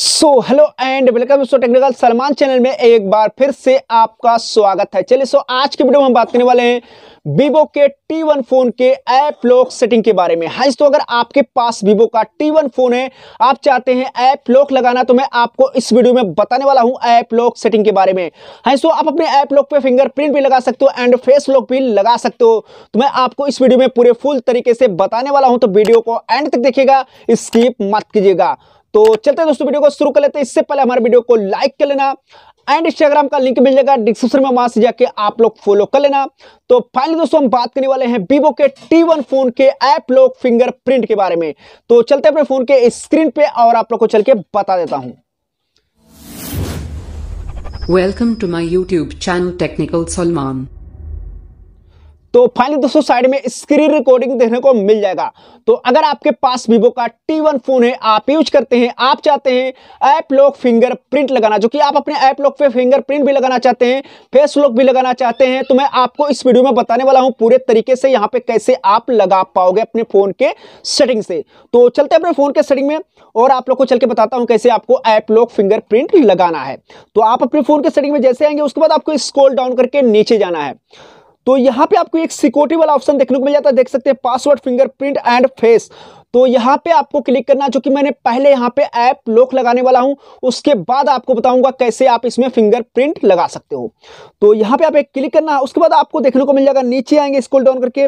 so hello and welcome so technical Salman channel में एक बार फिर से आपका स्वागत है चलिए सो so, आज के वीडियो में हम बात करने वाले हैं वीवो के T1 फोन के ऐप लॉक सेटिंग के बारे में हाँ तो अगर आपके पास वीवो का T1 फोन है आप चाहते हैं ऐप लॉक लगाना तो मैं आपको इस वीडियो में बताने वाला हूं ऐप लॉक सेटिंग के बारे में हाँ तो आप अपने ऐप लॉक पे फिंगरप्रिंट भी लगा सकते हो एंड फेस लॉक भी लगा सकते हो तो मैं आपको इस वीडियो में पूरे फुल तरीके से बताने वाला हूं तो वीडियो को एंड तक देखिएगा स्कीप मत कीजिएगा तो चलते हैं दोस्तों वीडियो को शुरू कर लेते हैं इससे पहले हमारे वीडियो को लाइक कर लेना एंड इंस्टाग्राम का लिंक मिल जाएगा डिस्क्रिप्शन में वहां से जाके आप लोग फॉलो कर लेना तो फाइनली दोस्तों हम बात करने वाले हैं वीवो के T1 फोन के ऐप लॉक फिंगरप्रिंट के बारे में तो चलते अपने फोन के स्क्रीन पे और आप लोग को चल के बता देता हूं welcome to my YouTube channel technical Salman तो फाइनली दोस्तों साइड में स्क्रीन रिकॉर्डिंग देखने को मिल जाएगा तो अगर आपके पास वीवो का टी वन फोन है आप यूज करते हैं आप चाहते हैं ऐप लॉक फिंगर प्रिंट लगाना जो कि आप अपने ऐप लॉक पे फिंगर प्रिंट भी लगाना चाहते हैं फेस लॉक भी लगाना चाहते हैं तो मैं आपको इस वीडियो में बताने वाला हूं पूरे तरीके से यहां पे कैसे आप लगा पाओगे अपने फोन के सेटिंग से तो चलते अपने फोन के सेटिंग में और आप लोग को चल के बताता हूं कैसे आपको ऐप लॉक फिंगर प्रिंट लगाना है तो आप अपने फोन के सेटिंग में जैसे आएंगे उसके बाद आपको स्कोल डाउन करके नीचे जाना है तो यहां पे आपको एक सिक्योरिटी वाला ऑप्शन देखने को मिल जाता है देख सकते हैं पासवर्ड फिंगरप्रिंट एंड फेस तो यहां पे आपको क्लिक करना जो कि मैंने पहले यहां पे ऐप लॉक लगाने वाला हूं उसके बाद आपको बताऊंगा कैसे आप इसमें फिंगरप्रिंट लगा सकते हो तो यहां पे आप एक क्लिक करना उसके बाद आपको देखने को मिल जाएगा नीचे आएंगे स्कूल डाउन करके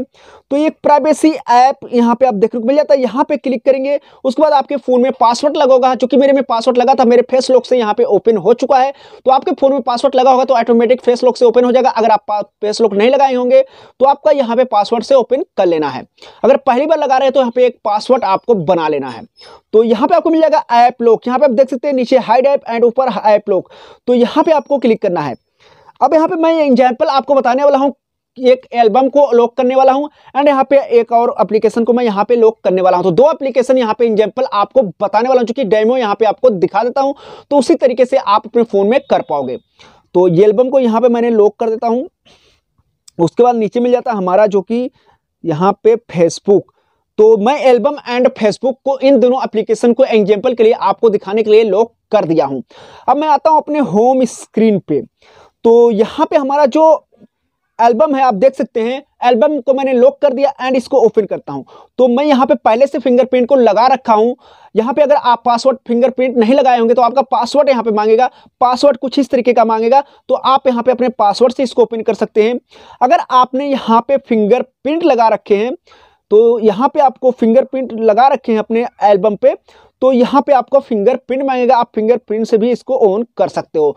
तो एक प्राइवेसी ऐप यहां पे आप देखने को मिल जाता है यहां पर क्लिक करेंगे उसके बाद आपके फोन में पासवर्ड लगा होगा मेरे में पासवर्ड लगा था मेरे फेस लॉक से यहाँ पे ओपन हो चुका है तो आपके फोन में पासवर्ड लगा होगा तो ऑटोमेटिक फेस लॉक से ओपन हो जाएगा अगर आप फेस लॉक नहीं लगाए होंगे तो आपका यहाँ पे पासवर्ड से ओपन कर लेना है अगर पहली बार लगा रहे तो यहाँ पे एक पासवर्ड स्क्रीनशॉट आपको बना लेना है तो यहाँ पे आपको मिल जाएगा ऐप लोक यहाँ पे आप देख सकते हैं नीचे हाइड ऐप एंड ऊपर ऐप लोक तो यहाँ पे आपको क्लिक करना है अब यहाँ पे मैं एग्जाम्पल आपको बताने वाला हूँ एक एल्बम को लॉक करने वाला हूं एंड यहां पे एक और एप्लीकेशन को मैं यहां पे लॉक करने वाला हूं तो दो एप्लीकेशन यहां पे एग्जाम्पल आपको बताने वाला हूं चूंकि डेमो यहां पे आपको दिखा देता हूं तो उसी तरीके से आप अपने फ़ोन में कर पाओगे तो ये एल्बम को यहां पे मैंने लॉक कर देता हूं उसके बाद नीचे मिल जाता हमारा जो कि यहाँ पे फेसबुक तो मैं एल्बम एंड फेसबुक को इन दोनों एप्लीकेशन को एग्जाम्पल के लिए आपको दिखाने के लिए लॉक कर दिया हूं अब मैं आता हूं अपने होम स्क्रीन पे तो यहां पे हमारा जो एल्बम है आप देख सकते हैं एल्बम को मैंने लॉक कर दिया एंड इसको ओपन करता हूं तो मैं यहां पे पहले से फिंगरप्रिंट को लगा रखा हूं यहां पे अगर आप पासवर्ड फिंगरप्रिंट नहीं लगाए होंगे तो आपका पासवर्ड यहाँ पे मांगेगा पासवर्ड कुछ इस तरीके का मांगेगा तो आप यहाँ पे अपने पासवर्ड से इसको ओपन कर सकते हैं अगर आपने यहाँ पे फिंगरप्रिंट लगा रखे हैं तो यहाँ पे आपको फिंगरप्रिंट लगा रखे हैं अपने एल्बम पे तो यहाँ पे आपको फिंगरप्रिंट मांगेगा आप फिंगरप्रिंट से भी इसको ऑन कर सकते हो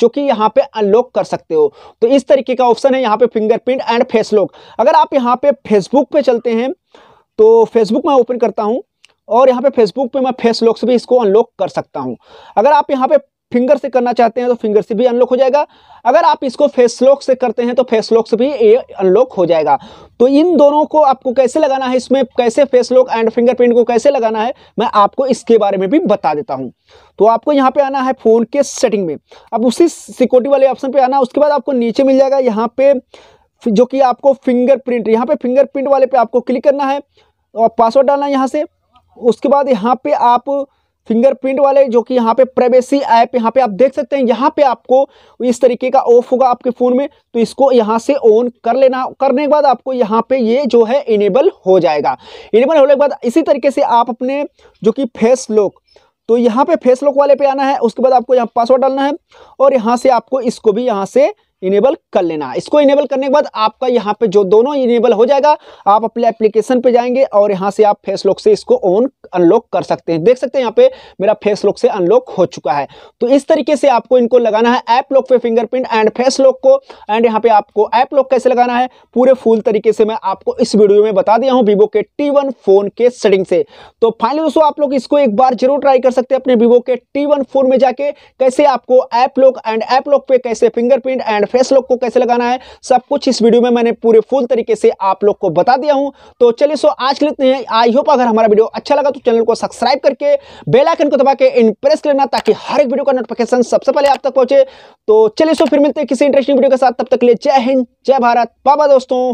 जो कि यहाँ पे अनलॉक कर सकते हो तो इस तरीके का ऑप्शन है यहाँ पे फिंगरप्रिंट एंड फेस लॉक अगर आप यहाँ पे फेसबुक पे चलते हैं तो फेसबुक मैं ओपन करता हूँ और यहाँ पे फेसबुक पे मैं फेस लॉक से भी इसको अनलॉक कर सकता हूँ अगर आप यहाँ पे फिंगर से करना चाहते हैं तो फिंगर से भी अनलॉक हो जाएगा अगर आप इसको फेस लॉक से करते हैं तो फेस लॉक से भी ये अनलॉक हो जाएगा तो इन दोनों को आपको कैसे लगाना है इसमें कैसे फेस लॉक एंड फिंगरप्रिंट को कैसे लगाना है मैं आपको इसके बारे में भी बता देता हूं तो आपको यहाँ पे आना है फ़ोन के सेटिंग में अब उसी सिक्योरिटी वाले ऑप्शन पर आना उसके बाद आपको नीचे मिल जाएगा यहाँ पे जो कि आपको फिंगरप्रिंट यहाँ पे फिंगरप्रिंट वाले पे आपको क्लिक करना है और पासवर्ड डालना है यहाँ से उसके बाद यहाँ पे आप फिंगरप्रिंट वाले जो कि यहाँ पे प्राइवेसी ऐप यहाँ पे आप देख सकते हैं यहाँ पे आपको इस तरीके का ऑफ होगा आपके फ़ोन में तो इसको यहाँ से ऑन कर लेना करने के बाद आपको यहाँ पे ये जो है इनेबल हो जाएगा इनेबल होने के बाद इसी तरीके से आप अपने जो कि फेस लॉक तो यहाँ पे फेस लॉक वाले पे आना है उसके बाद आपको यहाँ पासवर्ड डालना है और यहाँ से आपको इसको भी यहाँ से इनेबल कर लेना है इसको इनेबल करने के बाद आपका यहाँ पे जो दोनों इनेबल हो जाएगा आप अपने एप्लीकेशन पे जाएंगे और यहाँ से आप फेस लॉक से इसको ऑन अनलॉक कर सकते हैं देख सकते हैं यहाँ पे मेरा फेस लॉक से अनलॉक हो चुका है तो इस तरीके से आपको इनको लगाना है ऐप लॉक पे फिंगरप्रिंट एंड फेस लॉक को एंड यहाँ पे आपको ऐप लॉक कैसे लगाना है पूरे फुल तरीके से मैं आपको इस वीडियो में बता दिया हूँ वीवो के टी फोन के सेटिंग से तो फाइनली दोस्तों आप लोग इसको एक बार जरूर ट्राई कर सकते हैं अपने वीवो के टी फोन में जाके कैसे आपको app lock and app lock पे कैसे फिंगरप्रिंट एंड इंटरफेस लोग को कैसे लगाना है सब कुछ इस वीडियो में मैंने पूरे फुल तरीके से आप लोग को बता दिया हूं तो चलिए सो आज लेते हैं आई होप अगर हमारा वीडियो अच्छा लगा तो चैनल को सब्सक्राइब करके बेलाइकन को दबा के इंप्रेस लेना ताकि हर एक वीडियो का नोटिफिकेशन सबसे पहले आप तक पहुंचे तो चलिए सो फिर मिलते हैं किसी इंटरेस्टिंग वीडियो के साथ तब तक लिए जय हिंद जय भारत बाबा दोस्तों